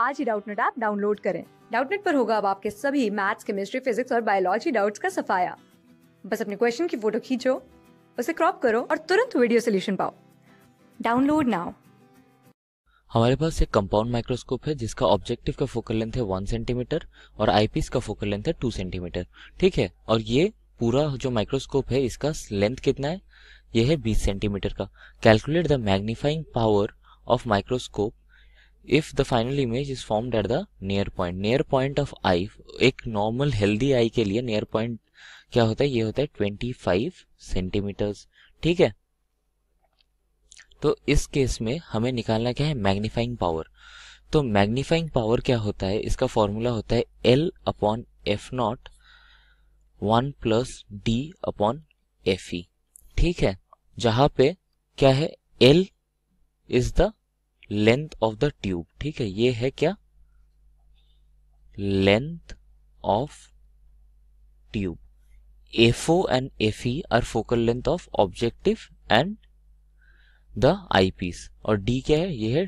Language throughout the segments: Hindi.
आज ही डाउटनेट ऐप डाउनलोड करें डाउटनेट पर होगा अब आपके सभी मैथ्स केमिस्ट्री फिजिक्स और बायोलॉजी डाउट्स का सफाया बस अपने क्वेश्चन की फोटो खींचो उसे क्रॉप करो और तुरंत वीडियो सोल्यूशन पाओ डाउनलोड नाउ हमारे पास एक कंपाउंड माइक्रोस्कोप है जिसका ऑब्जेक्टिव का फोकल लेंथ है वन सेंटीमीटर और आईपीस का फोकल लेंथ है टू सेंटीमीटर ठीक है और ये पूरा जो माइक्रोस्कोप है इसका लेंथ कितना है यह है बीस सेंटीमीटर का calculate the magnifying power of microscope if the final image is form at the near point near point of eye एक नॉर्मल healthy आई के लिए नियर पॉइंट क्या होता है ये होता है 25 सेंटीमीटर्स ठीक है तो इस केस में हमें निकालना क्या है मैग्निफाइंग पावर तो मैग्निफाइंग पावर क्या होता है इसका फॉर्मूला होता है L upon F naught one plus D upon F E ठीक है जहां पे क्या है L is the length of the tube ठीक है ये है क्या length of tube FO and FE are focal length of objective and eye piece और डी क्या है ये है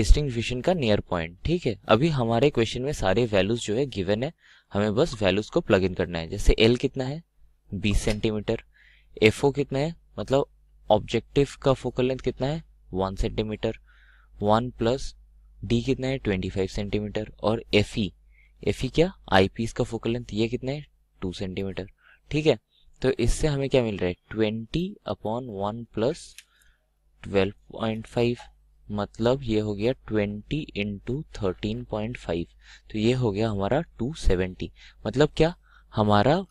डिस्टिंग का नियर पॉइंट ठीक है अभी हमारे क्वेश्चन में सारे वैल्यूज जो है गिवन है हमें बस वैल्यूज को प्लग इन करना है जैसे एल कितना है 20 सेंटीमीटर एफओ कितना है मतलब ऑब्जेक्टिव का फोकल लेंथ कितना है 1 सेंटीमीटर वन प्लस डी कितना है ट्वेंटी फाइव सेंटीमीटर और एफ ई एफ ई क्या आई पीस का फोकल लेंथ ये कितना है टू सेंटीमीटर ठीक है तो इससे हमें क्या मिल रहा है twenty upon one plus twelve point five मतलब ये हो गया twenty into thirteen point five तो ये हो गया हमारा टू सेवेंटी मतलब क्या हमारा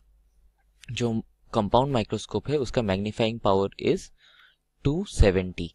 जो कंपाउंड माइक्रोस्कोप है उसका magnifying power is two seventy